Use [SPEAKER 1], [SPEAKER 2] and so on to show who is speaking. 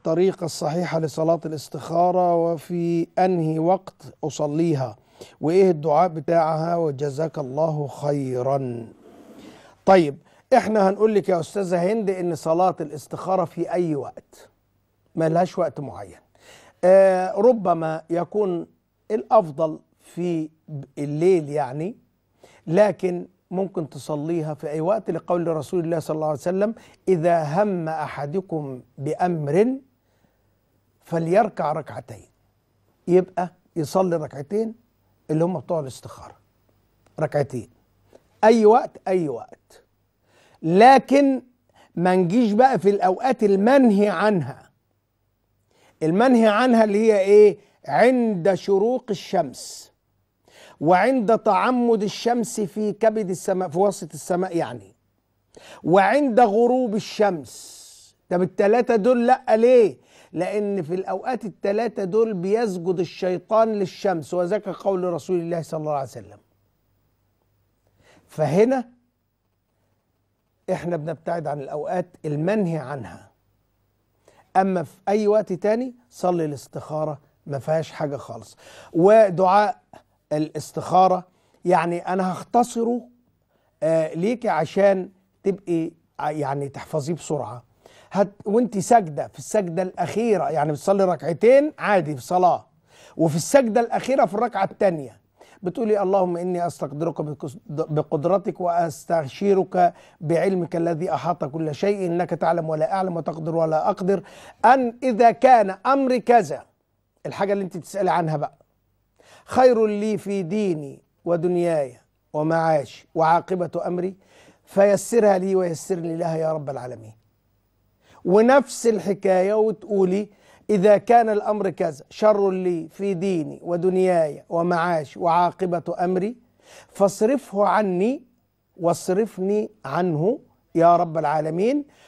[SPEAKER 1] الطريقة الصحيحة لصلاة الاستخارة وفي أنهي وقت أصليها وإيه الدعاء بتاعها وجزاك الله خيرا طيب إحنا هنقول لك يا أستاذة هند إن صلاة الاستخارة في أي وقت لهاش وقت معين آه ربما يكون الأفضل في الليل يعني لكن ممكن تصليها في أي وقت لقول رسول الله صلى الله عليه وسلم إذا هم أحدكم بأمر فليركع ركعتين يبقى يصلي ركعتين اللي هم بتوع الاستخاره ركعتين اي وقت اي وقت لكن ما نجيش بقى في الاوقات المنهي عنها المنهي عنها اللي هي ايه عند شروق الشمس وعند تعمد الشمس في كبد السماء في وسط السماء يعني وعند غروب الشمس طب التلاتة دول لا ليه لأن في الأوقات الثلاثة دول بيسجد الشيطان للشمس وذاك قول رسول الله صلى الله عليه وسلم فهنا احنا بنبتعد عن الأوقات المنهي عنها أما في أي وقت تاني صلي الاستخارة ما فيهاش حاجة خالص ودعاء الاستخارة يعني أنا هختصره آه ليكي عشان تبقي يعني تحفظيه بسرعه هت وانت ساجده في السجده الاخيره يعني بتصلي ركعتين عادي في صلاه وفي السجده الاخيره في الركعه الثانيه بتقولي اللهم اني استقدرك بقدرتك واستشيرك بعلمك الذي احاط كل شيء انك تعلم ولا اعلم وتقدر ولا اقدر ان اذا كان امري كذا الحاجه اللي انت بتسالي عنها بقى خير لي في ديني ودنياي ومعاشي وعاقبه امري فيسرها لي ويسرني لها يا رب العالمين ونفس الحكاية وتقولي إذا كان الأمر كذا شر لي في ديني ودنياي ومعاشي وعاقبة أمري فاصرفه عني واصرفني عنه يا رب العالمين